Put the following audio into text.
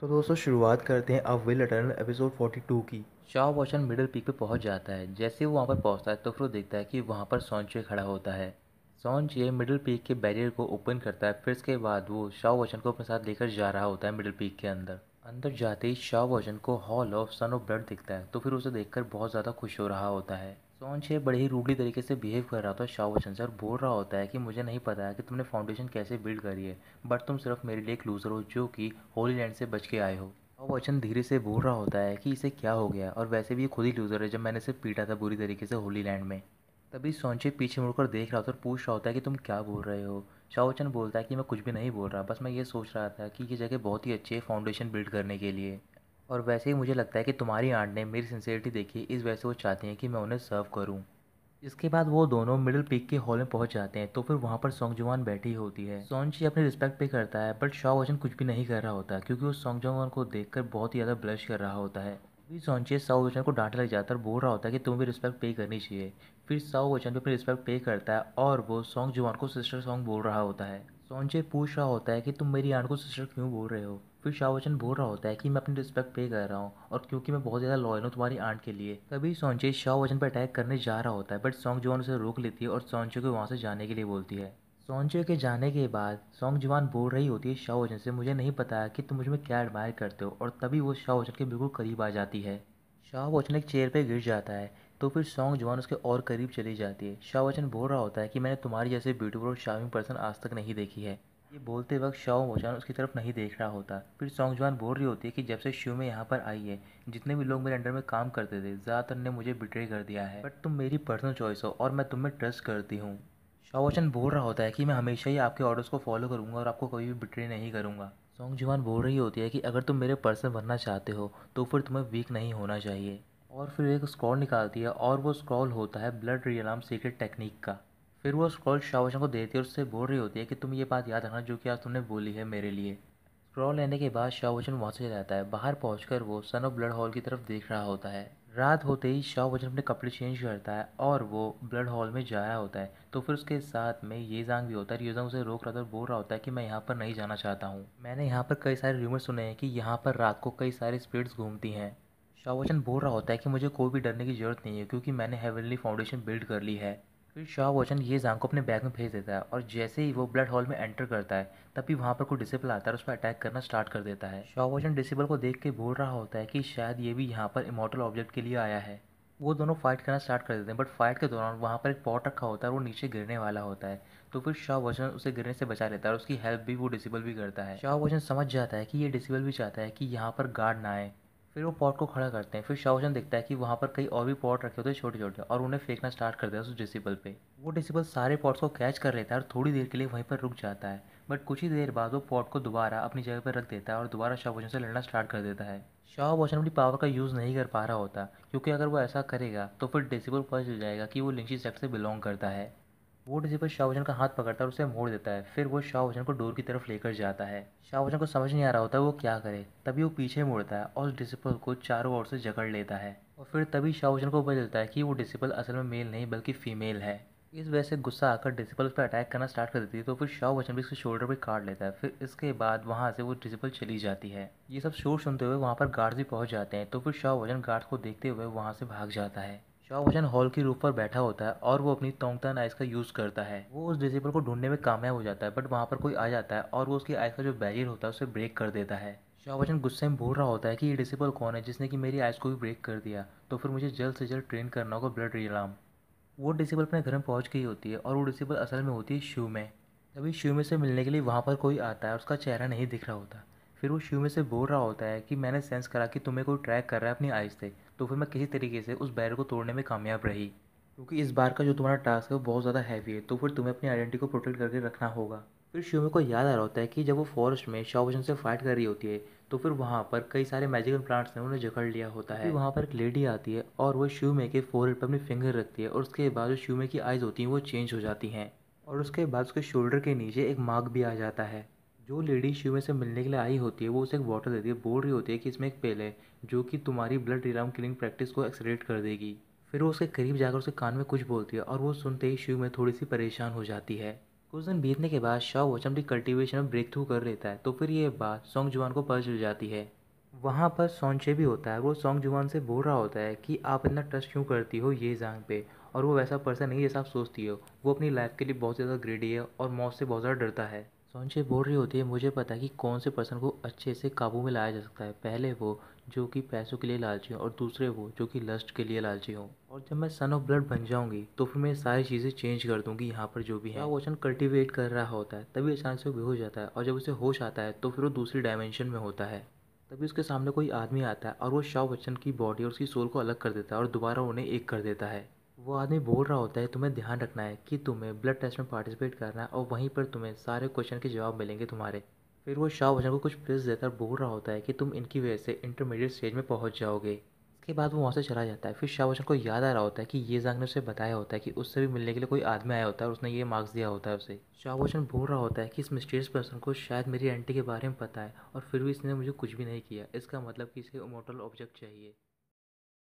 तो दोस्तों शुरुआत करते हैं अब विल अटर्न एपिसोड 42 की शाह वॉशन मिडिल पीक पे पहुंच जाता है जैसे वो वहाँ पर पहुंचता है तो फिर देखता है कि वहाँ पर सौनचे खड़ा होता है सौनचे मिडिल पीक के बैरियर को ओपन करता है फिर इसके बाद वो शाह वॉशन को अपने साथ लेकर जा रहा होता है मिडिल पीक के अंदर अंदर जाते ही शाह वॉशन को hall of son of blood दिखता है तो फिर उसे देखकर बहुत ज़्यादा खुश हो रहा होता है सोन शेप बड़े ही रूडली तरीके से बिहेव कर रहा था वचन बच्चन और बोल रहा होता है कि मुझे नहीं पता है कि तुमने फाउंडेशन कैसे बिल्ड करी है बट तुम सिर्फ मेरे लिए एक लूज़र हो जो कि होली लैंड से बच के आए हो शाह वचन धीरे से बोल रहा होता है कि इसे क्या हो गया और वैसे भी ये खुद ही लूज़र है जब मैंने इसे पीटा था बुरी तरीके से होली लैंड में तभी सोनचे पीछे मुड़कर देख रहा होता और पूछ रहा होता है कि तुम क्या बोल रहे हो शाह वचन बोलता है कि मैं कुछ भी नहीं बोल रहा बस मैं ये सोच रहा था कि ये जगह बहुत ही अच्छी है फाउंडेशन बिल्ड करने के लिए और वैसे ही मुझे लगता है कि तुम्हारी आंट ने मेरी सिंसियरिटी देखी इस वजह से वो चाहती हैं कि मैं उन्हें सर्व करूँ इसके बाद वो दोनों मिडिल पीक के हॉल में पहुंच जाते हैं तो फिर वहां पर सोंग जवान बैठी होती है सोनची अपने रिस्पेक्ट पे करता है बट शॉ वचन कुछ भी नहीं कर रहा होता क्योंकि वो सोंग जवान को देख बहुत ही ज़्यादा ब्लश कर रहा होता है फिर सोनची साहु वचन को डांटने लग जाता है और बोल रहा होता है कि तुम्हें भी रिस्पेक्ट पे करनी चाहिए फिर साहु वचन भी अपनी रिस्पेक्ट पे करता है और वो सोंग जवान को सिस्टर सॉन्ग बोल रहा होता है सोनचे पूछ रहा होता है कि तुम मेरी आंट को सिस्टर क्यों बोल रहे हो फिर शाह बच्चन बोल रहा होता है कि मैं अपनी रिस्पेक्ट पे कर रहा हूँ और क्योंकि मैं बहुत ज़्यादा लॉयल हूँ तुम्हारी आंट के लिए तभी सोनचे शाह बच्चन पर अटैक करने जा रहा होता है बट सॉन्ग जवान उसे रोक लेती है और सोनचे को वहाँ से जाने के लिए बोलती है सोनचे के जाने के बाद सॉन्ग जवान बोल रही होती है शाह बच्चन से मुझे नहीं पता कि तुम मुझ में क्या एडमायर करते हो और तभी वो शाह बच्चन के बिल्कुल करीब आ जाती है शाह वचन एक चेयर पर गिर जाता है तो फिर सॉन्ग जवान उसके और करीब चली जाती है शाह वचन बोल रहा होता है कि मैंने तुम्हारी जैसे ब्यूटीफुल और शार्मिंग पर्सन आज तक नहीं देखी है ये बोलते वक्त शाओ मोचान उसकी तरफ नहीं देख रहा होता फिर जवान बोल रही होती है कि जब से शिव में यहाँ पर आई है जितने भी लोग मेरे अंडर में काम करते थे ज़्यादातर ने मुझे बिट्रे कर दिया है बट तुम मेरी पर्सनल चॉइस हो और मैं तुम्हें ट्रस्ट करती हूँ शाओचन बोल रहा होता है कि मैं हमेशा ही आपके ऑर्डर्स को फॉलो करूँगा और आपको कभी भी बिट्रे नहीं करूँगा सोंग जवान बोल रही होती है कि अगर तुम मेरे पर्सन बनना चाहते हो तो फिर तुम्हें वीक नहीं होना चाहिए और फिर एक स्क्रॉल निकालती है और वो स्क्रॉल होता है ब्लड रियलाम सीक्रेट टेक्निक का फिर वो स्क्रॉल शाहजहाँ को देती है और उससे बोल रही होती है कि तुम ये बात याद रखना जो कि आज तुमने बोली है मेरे लिए स्क्रॉल लेने के बाद वचन वहाँ से जाता है बाहर पहुँच वो सन ऑफ ब्लड हॉल की तरफ देख रहा होता है रात होते ही शाह वचन अपने कपड़े चेंज करता है और वो ब्लड हॉल में जा रहा होता है तो फिर उसके साथ में ये जांग भी होता है रियोजांग उसे रोक रहा था और बोल रहा होता है कि मैं यहाँ पर नहीं जाना चाहता हूँ मैंने यहाँ पर कई सारे रूमर सुने हैं कि यहाँ पर रात को कई सारे स्पिरिट्स घूमती हैं शाहवचन बोल रहा होता है कि मुझे कोई भी डरने की जरूरत नहीं है क्योंकि मैंने हेवनली फाउंडेशन बिल्ड कर ली है फिर शाह वोचन ये जांग को अपने बैग में भेज देता है और जैसे ही वो ब्लड हॉल में एंटर करता है तभी वहाँ पर कोई डिसिपल आता है और उस पर अटैक करना स्टार्ट कर देता है शाह वोचन डिसिपल को देख के बोल रहा होता है कि शायद ये भी यहाँ पर इमोटल ऑब्जेक्ट के लिए आया है वो दोनों फाइट करना स्टार्ट कर देते हैं बट फाइट के दौरान वहाँ पर एक पॉट रखा होता है और वो नीचे गिरने वाला होता है तो फिर शाह वचन उसे गिरने से बचा लेता है और उसकी हेल्प भी वो डिसिबल भी करता है शाह वचन समझ जाता है कि ये डिसिबल भी चाहता है कि यहाँ पर गार्ड ना आए फिर वो पॉट को खड़ा करते हैं फिर शाहजन देखता है कि वहाँ पर कई और भी पॉट रखे होते हैं छोटे छोटे और उन्हें फेंकना स्टार्ट कर देता है उस डिसिबल पे वो डिसिबल सारे पॉट्स को कैच कर लेता है और थोड़ी देर के लिए वहीं पर रुक जाता है बट कुछ ही देर बाद वो पॉट को दोबारा अपनी जगह पर रख देता है और दोबारा शाहूचंद से लड़ना स्टार्ट कर देता है शाहूचंद अपनी पावर का यूज़ नहीं कर पा रहा होता क्योंकि अगर वो ऐसा करेगा तो फिर डिसिबल पता चल जाएगा कि वो लिंची सेक्ट से बिलोंग करता है वो जिस पर शाहजहां का हाथ पकड़ता है और उसे मोड़ देता है फिर वो शाहजहां को डोर की तरफ लेकर जाता है शाहजहां को समझ नहीं आ रहा होता है वो क्या करे तभी वो पीछे मुड़ता है और उस डिसिपल को चारों ओर से जकड़ लेता है और फिर तभी शाहजहां को पता चलता है कि वो डिसिपल असल में मेल नहीं बल्कि फीमेल है इस वजह से गुस्सा आकर डिसिपल उस पर अटैक करना स्टार्ट कर देती है तो फिर शाह बच्चन भी उसके शोल्डर पर काट लेता है फिर इसके बाद वहाँ से वो डिसिपल चली जाती है ये सब शोर सुनते हुए वहाँ पर गार्ड्स भी पहुँच जाते हैं तो फिर शाह बच्चन गार्ड्स को देखते हुए वहाँ से भाग जाता है शाहभूषण हॉल के रूप पर बैठा होता है और वो अपनी तोंगता आइस का यूज़ करता है वो उस डिसेबल को ढूंढने में कामयाब हो जाता है बट वहाँ पर कोई आ जाता है और वो उसकी आइस का जो बैरियर होता है उसे ब्रेक कर देता है शाहबचन गुस्से में बोल रहा होता है कि ये डिसेबल कौन है जिसने कि मेरी आइस को भी ब्रेक कर दिया तो फिर मुझे जल्द से जल्द ट्रेन करना होगा ब्लड रिलाम वो डिसेबल अपने घर में पहुँच गई होती है और वो डिसेबल असल में होती है शिव में तभी शिव में से मिलने के लिए वहाँ पर कोई आता है उसका चेहरा नहीं दिख रहा होता फिर वो शिव में से बोल रहा होता है कि मैंने सेंस करा कि तुम्हें कोई ट्रैक कर रहा है अपनी आइस से तो फिर मैं किसी तरीके से उस बैरियर को तोड़ने में कामयाब रही क्योंकि इस बार का जो तुम्हारा टास्क है वो बहुत ज़्यादा हैवी है तो फिर तुम्हें अपनी आइडेंटिटी को प्रोटेक्ट करके रखना होगा फिर शिवमे को याद आ रहा होता है कि जब वो फॉरेस्ट में शाओवजन से फाइट कर रही होती है तो फिर वहाँ पर कई सारे मैजिकल प्लांट्स ने उन्हें जकड़ लिया होता है वहाँ पर एक लेडी आती है और वो शिवमे के फोर पर अपनी फिंगर रखती है और उसके बाद जो शिवमे की आइज़ होती हैं वो चेंज हो जाती हैं और उसके बाद उसके शोल्डर के नीचे एक मार्क भी आ जाता है जो लेडी शिव में से मिलने के लिए आई होती है वो उसे एक बॉटल देती है बोल रही होती है कि इसमें एक पेल है जो कि तुम्हारी ब्लड रिलाम किलिंग प्रैक्टिस को एक्सलेट कर देगी फिर वो उसके करीब जाकर उसके कान में कुछ बोलती है और वो सुनते ही शिव में थोड़ी सी परेशान हो जाती है कुछ दिन बीतने के बाद शाह वचम की कल्टिवेशन में ब्रेक थ्रू कर लेता है तो फिर ये बात सोंग जुबान को पता चल जाती है वहाँ पर सोनचे भी होता है वो सोंग जुबान से बोल रहा होता है कि आप इतना ट्रस्ट क्यों करती हो ये जान पे और वो वैसा पर्सन नहीं जैसा आप सोचती हो वो अपनी लाइफ के लिए बहुत ज़्यादा ग्रेडी है और मौत से बहुत ज़्यादा डरता है कॉन्शियस बोल रही होती है मुझे पता है कि कौन से पर्सन को अच्छे से काबू में लाया जा सकता है पहले वो जो कि पैसों के लिए लालची हो और दूसरे वो जो कि लस्ट के लिए लालची हो और जब मैं सन ऑफ ब्लड बन जाऊंगी तो फिर मैं सारी चीज़ें चेंज कर दूंगी यहाँ पर जो भी है वो अचानक कल्टिवेट कर रहा होता है तभी अचानक से बेहोश जाता है और जब उसे होश आता है तो फिर वो दूसरी डायमेंशन में होता है तभी उसके सामने कोई आदमी आता है और वो शव बच्चन की बॉडी और उसकी सोल को अलग कर देता है और दोबारा उन्हें एक कर देता है वो आदमी बोल रहा होता है तुम्हें ध्यान रखना है कि तुम्हें ब्लड टेस्ट में पार्टिसिपेट करना है और वहीं पर तुम्हें सारे क्वेश्चन के जवाब मिलेंगे तुम्हारे फिर वो शाह भजन को कुछ प्रेस देकर बोल रहा होता है कि तुम इनकी वजह से इंटरमीडिएट स्टेज में पहुंच जाओगे इसके बाद वो वहाँ से चला जाता है फिर शाह भजन को याद आ रहा होता है कि ये जांग ने उसे बताया होता है कि उससे भी मिलने के लिए कोई आदमी आया होता है और उसने ये मार्क्स दिया होता है उसे शाह भजन बोल रहा होता है कि इस मिस्टीरियस पर्सन को शायद मेरी एंटी के बारे में पता है और फिर भी इसने मुझे कुछ भी नहीं किया इसका मतलब कि इसे मोटल ऑब्जेक्ट चाहिए